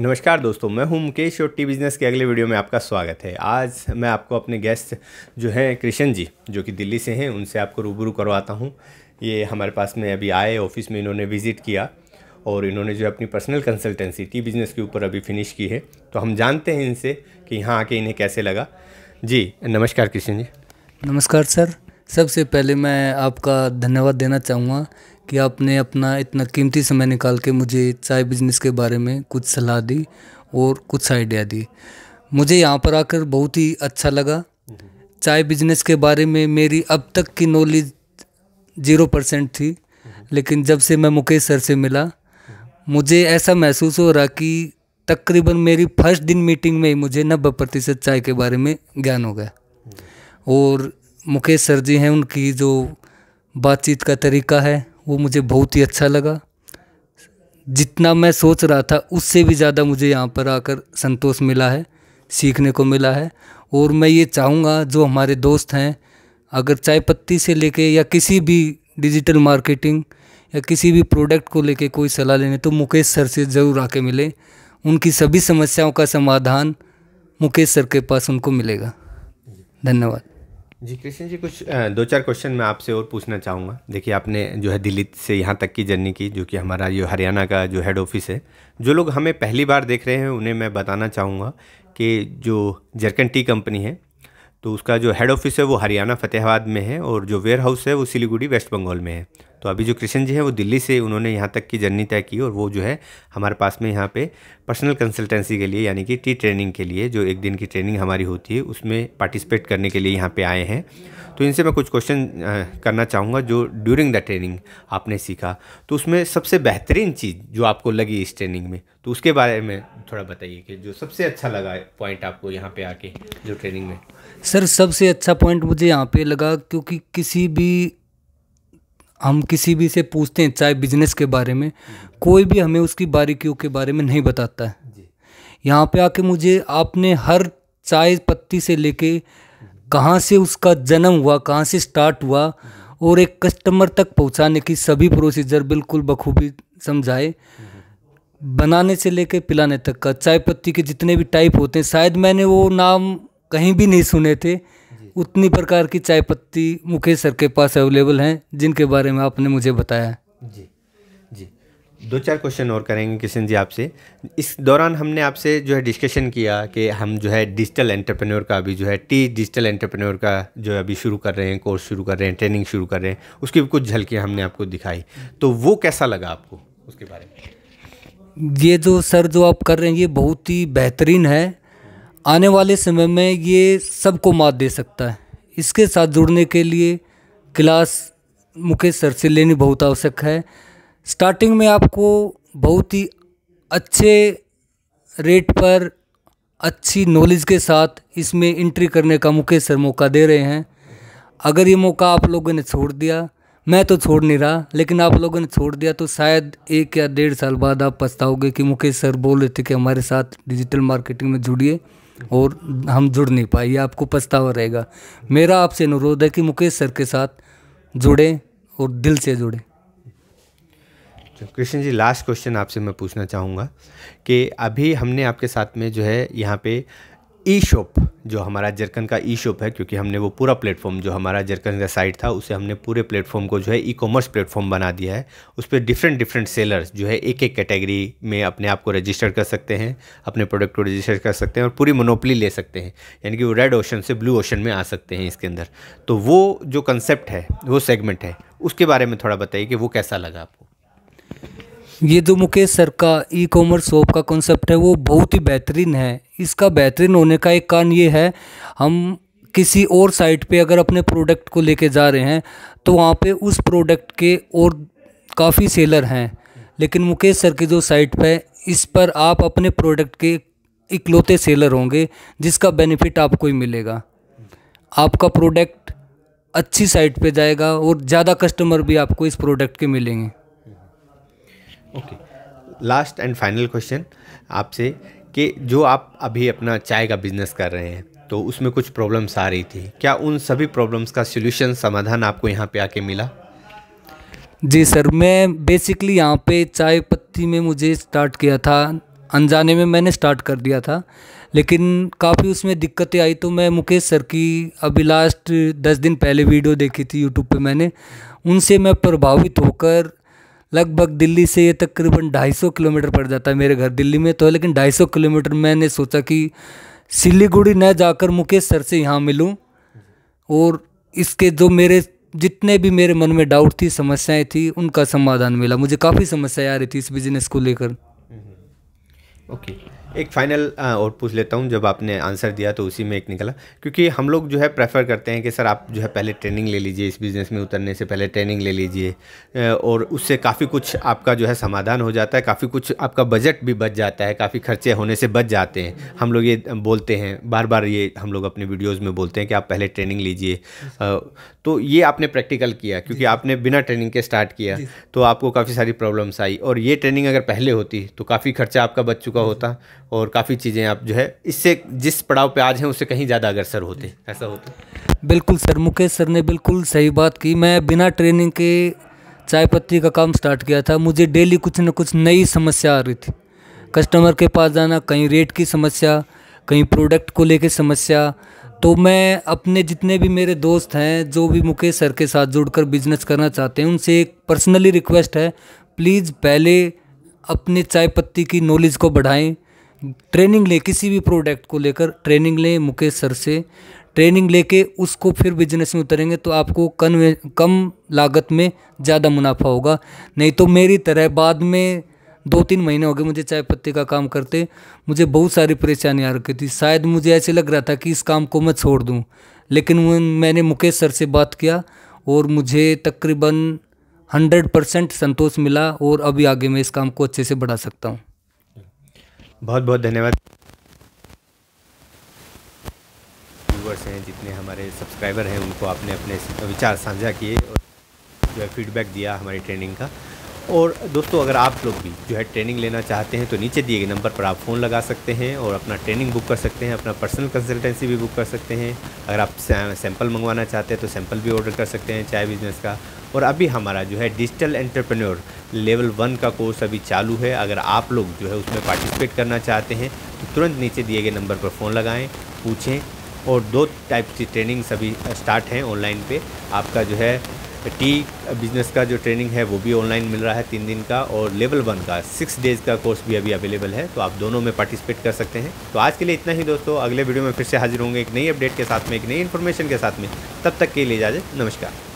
नमस्कार दोस्तों मैं हूं मुकेश और टी बिजनेस के अगले वीडियो में आपका स्वागत है आज मैं आपको अपने गेस्ट जो हैं कृष्ण जी जो कि दिल्ली से हैं उनसे आपको रूबरू करवाता हूं ये हमारे पास में अभी आए ऑफिस में इन्होंने विज़िट किया और इन्होंने जो अपनी पर्सनल कंसल्टेंसी टी बिज़नेस के ऊपर अभी फिनिश की है तो हम जानते हैं इनसे कि यहाँ आके इन्हें कैसे लगा जी नमस्कार कृष्ण जी नमस्कार सर सबसे पहले मैं आपका धन्यवाद देना चाहूँगा कि आपने अपना इतना कीमती समय निकाल के मुझे चाय बिजनेस के बारे में कुछ सलाह दी और कुछ आइडिया दी मुझे यहाँ पर आकर बहुत ही अच्छा लगा चाय बिजनेस के बारे में मेरी अब तक की नॉलेज ज़ीरो परसेंट थी लेकिन जब से मैं मुकेश सर से मिला मुझे ऐसा महसूस हो रहा कि तकरीबन मेरी फर्स्ट दिन मीटिंग में ही मुझे नब्बे प्रतिशत चाय के बारे में ज्ञान हो गया और मुकेश सर जी हैं उनकी जो बातचीत का तरीका है वो मुझे बहुत ही अच्छा लगा जितना मैं सोच रहा था उससे भी ज़्यादा मुझे यहाँ पर आकर संतोष मिला है सीखने को मिला है और मैं ये चाहूँगा जो हमारे दोस्त हैं अगर चाय पत्ती से लेके या किसी भी डिजिटल मार्केटिंग या किसी भी प्रोडक्ट को लेके कोई सलाह लेने तो मुकेश सर से ज़रूर आके मिले उनकी सभी समस्याओं का समाधान मुकेश सर के पास उनको मिलेगा धन्यवाद जी कृष्ण जी कुछ दो चार क्वेश्चन मैं आपसे और पूछना चाहूँगा देखिए आपने जो है दिल्ली से यहाँ तक की जर्नी की जो कि हमारा ये हरियाणा का जो हेड ऑफिस है जो लोग हमें पहली बार देख रहे हैं उन्हें मैं बताना चाहूँगा कि जो जरकन टी कंपनी है तो उसका जो हेड ऑफिस है वो हरियाणा फतेहाबाद में है और जो वेयर हाउस है वो सिलीगुड़ी वेस्ट बंगाल में है तो अभी जो कृष्ण जी हैं वो दिल्ली से उन्होंने यहाँ तक की जर्नी तय की और वो जो है हमारे पास में यहाँ पे पर्सनल कंसल्टेंसी के लिए यानी कि टी ट्रेनिंग के लिए जो एक दिन की ट्रेनिंग हमारी होती है उसमें पार्टिसिपेट करने के लिए यहाँ पे आए हैं तो इनसे मैं कुछ क्वेश्चन करना चाहूँगा जो ड्यूरिंग द ट्रेनिंग आपने सीखा तो उसमें सबसे बेहतरीन चीज़ जो आपको लगी इस ट्रेनिंग में तो उसके बारे में थोड़ा बताइए कि जो सबसे अच्छा लगा पॉइंट आपको यहाँ पे आके जो ट्रेनिंग में सर सबसे अच्छा पॉइंट मुझे यहाँ पे लगा क्योंकि किसी भी हम किसी भी से पूछते हैं चाहे बिजनेस के बारे में कोई भी हमें उसकी बारीकियों के बारे में नहीं बताता है यहाँ पे आके मुझे आपने हर चाय पत्ती से लेके कहाँ से उसका जन्म हुआ कहाँ से स्टार्ट हुआ और एक कस्टमर तक पहुँचाने की सभी प्रोसीजर बिल्कुल बखूबी समझाए बनाने से लेकर पिलाने तक का चाय पत्ती के जितने भी टाइप होते हैं शायद मैंने वो नाम कहीं भी नहीं सुने थे उतनी प्रकार की चाय पत्ती मुकेश सर के पास अवेलेबल हैं जिनके बारे में आपने मुझे बताया जी दो चार क्वेश्चन और करेंगे किशन जी आपसे इस दौरान हमने आपसे जो है डिस्कशन किया कि हम जो है डिजिटल एंटरप्रेन्योर का अभी जो है टी डिजिटल एंटरप्रेन्योर का जो है अभी शुरू कर रहे हैं कोर्स शुरू कर रहे हैं ट्रेनिंग शुरू कर रहे हैं उसकी भी कुछ झलकियाँ हमने आपको दिखाई तो वो कैसा लगा आपको उसके बारे में ये जो सर जो आप कर रहे हैं ये बहुत ही बेहतरीन है आने वाले समय में ये सबको मात दे सकता है इसके साथ जुड़ने के लिए क्लास मुकेश सर से लेनी बहुत आवश्यक है स्टार्टिंग में आपको बहुत ही अच्छे रेट पर अच्छी नॉलेज के साथ इसमें इंट्री करने का मुकेश सर मौका दे रहे हैं अगर ये मौका आप लोगों ने छोड़ दिया मैं तो छोड़ नहीं रहा लेकिन आप लोगों ने छोड़ दिया तो शायद एक या डेढ़ साल बाद आप पछताओगे कि मुकेश सर बोल रहे थे कि हमारे साथ डिजिटल मार्केटिंग में जुड़िए और हम जुड़ नहीं पाए ये आपको पछतावा रहेगा मेरा आपसे अनुरोध है कि मुकेश सर के साथ जुड़ें और दिल से जुड़ें कृष्ण जी लास्ट क्वेश्चन आपसे मैं पूछना चाहूँगा कि अभी हमने आपके साथ में जो है यहाँ पे ई शॉप जो हमारा जरकन का ई शॉप है क्योंकि हमने वो पूरा प्लेटफॉर्म जो हमारा जरकन का साइट था उसे हमने पूरे प्लेटफॉर्म को जो है ई कॉमर्स प्लेटफॉर्म बना दिया है उस पर डिफरेंट डिफरेंट सेलर्स जो है एक एक कैटेगरी में अपने आप को रजिस्टर कर सकते हैं अपने प्रोडक्ट को रजिस्टर कर सकते हैं और पूरी मोनोपली ले सकते हैं यानी कि वो रेड ओशन से ब्लू ओशन में आ सकते हैं इसके अंदर तो वो जो कंसेप्ट है वो सेगमेंट है उसके बारे में थोड़ा बताइए कि वो कैसा लगा आपको ये जो मुकेश सर का ई कॉमर्स शॉप का कॉन्सेप्ट है वो बहुत ही बेहतरीन है इसका बेहतरीन होने का एक कारण ये है हम किसी और साइट पे अगर अपने प्रोडक्ट को लेके जा रहे हैं तो वहाँ पे उस प्रोडक्ट के और काफ़ी सेलर हैं लेकिन मुकेश सर की जो साइट पे इस पर आप अपने प्रोडक्ट के इकलौते सेलर होंगे जिसका बेनिफिट आपको ही मिलेगा आपका प्रोडक्ट अच्छी साइट पे जाएगा और ज़्यादा कस्टमर भी आपको इस प्रोडक्ट के मिलेंगे okay last and final question आपसे कि जो आप अभी अपना चाय का बिजनेस कर रहे हैं तो उसमें कुछ प्रॉब्लम्स आ रही थी क्या उन सभी प्रॉब्लम्स का सोल्यूशन समाधान आपको यहाँ पे आके मिला जी सर मैं बेसिकली यहाँ पे चाय पत्ती में मुझे स्टार्ट किया था अनजाने में मैंने स्टार्ट कर दिया था लेकिन काफ़ी उसमें दिक्कतें आई तो मैं मुकेश सर की अभी लास्ट दस दिन पहले वीडियो देखी थी यूट्यूब पे मैंने उनसे मैं प्रभावित होकर लगभग दिल्ली से ये तकरीबन 250 किलोमीटर पड़ जाता है मेरे घर दिल्ली में तो है लेकिन 250 किलोमीटर मैंने सोचा कि सिलीगुड़ी न जाकर मुकेश सर से यहाँ मिलूँ और इसके जो मेरे जितने भी मेरे मन में डाउट थी समस्याएं थी उनका समाधान मिला मुझे काफ़ी समस्याएं आ रही थी इस बिज़नेस को लेकर हम्म। Okay okay. एक फाइनल और पूछ लेता हूँ जब आपने आंसर दिया तो उसी में एक निकला क्योंकि हम लोग जो है प्रेफर करते हैं कि सर आप जो है पहले ट्रेनिंग ले लीजिए इस बिज़नेस में उतरने से पहले ट्रेनिंग ले लीजिए और उससे काफ़ी कुछ आपका जो है समाधान हो जाता है काफ़ी कुछ आपका बजट भी बच जाता है काफ़ी खर्चे होने से बच जाते हैं हम लोग ये बोलते हैं बार बार ये हम लोग अपने वीडियोज़ में बोलते हैं कि आप पहले ट्रेनिंग लीजिए तो ये आपने प्रैक्टिकल किया क्योंकि आपने बिना ट्रेनिंग के स्टार्ट किया तो आपको काफ़ी सारी प्रॉब्लम्स आई और ये ट्रेनिंग अगर पहले होती तो काफ़ी खर्चा आपका बच चुका होता और काफ़ी चीज़ें आप जो है इससे जिस पड़ाव पे आज हैं उससे कहीं ज़्यादा अग्रसर होते ऐसा होता तो। बिल्कुल सर मुकेश सर ने बिल्कुल सही बात की मैं बिना ट्रेनिंग के चाय पत्ती का काम स्टार्ट किया था मुझे डेली कुछ ना कुछ नई समस्या आ रही थी कस्टमर के पास जाना कहीं रेट की समस्या कहीं प्रोडक्ट को लेके समस्या तो मैं अपने जितने भी मेरे दोस्त हैं जो भी मुकेश सर के साथ जुड़कर बिजनेस करना चाहते हैं उनसे एक पर्सनली रिक्वेस्ट है प्लीज़ पहले अपने चाय पत्ती की नॉलेज को बढ़ाएं ट्रेनिंग ले किसी भी प्रोडक्ट को लेकर ट्रेनिंग लें मुकेश सर से ट्रेनिंग लेके उसको फिर बिजनेस में उतरेंगे तो आपको कन्वे कम लागत में ज़्यादा मुनाफा होगा नहीं तो मेरी तरह बाद में दो तीन महीने हो गए मुझे चाय पत्ती का काम करते मुझे बहुत सारी परेशानी आ रखी थी शायद मुझे ऐसे लग रहा था कि इस काम को मैं छोड़ दूँ लेकिन मैंने मुकेश सर से बात किया और मुझे तकरीबन हंड्रेड परसेंट संतोष मिला और अभी आगे मैं इस काम को अच्छे से बढ़ा सकता हूँ बहुत बहुत धन्यवाद व्यूवर्स हैं जितने हमारे सब्सक्राइबर हैं उनको आपने अपने विचार साझा किए और जो है फीडबैक दिया हमारी ट्रेनिंग का और दोस्तों अगर आप लोग भी जो है ट्रेनिंग लेना चाहते हैं तो नीचे दिए गए नंबर पर आप फ़ोन लगा सकते हैं और अपना ट्रेनिंग बुक कर सकते हैं अपना पर्सनल कंसल्टेंसी भी बुक कर सकते हैं अगर आप सैंपल मंगवाना चाहते हैं तो सैंपल भी ऑर्डर कर सकते हैं चाय बिज़नेस का और अभी हमारा जो है डिजिटल एंटरप्रेन्योर लेवल वन का कोर्स अभी चालू है अगर आप लोग जो है उसमें पार्टिसिपेट करना चाहते हैं तो तुरंत नीचे दिए गए नंबर पर फ़ोन लगाएँ पूछें और दो टाइप की ट्रेनिंग्स अभी स्टार्ट हैं ऑनलाइन पे आपका जो है टी बिज़नेस का जो ट्रेनिंग है वो भी ऑनलाइन मिल रहा है तीन दिन का और लेवल वन का सिक्स डेज़ का कोर्स भी अभी अवेलेबल है तो आप दोनों में पार्टिसिपेट कर सकते हैं तो आज के लिए इतना ही दोस्तों अगले वीडियो में फिर से हाजिर होंगे एक नई अपडेट के साथ में एक नई इन्फॉर्मेशन के साथ में तब तक के लिए इजाज़त नमस्कार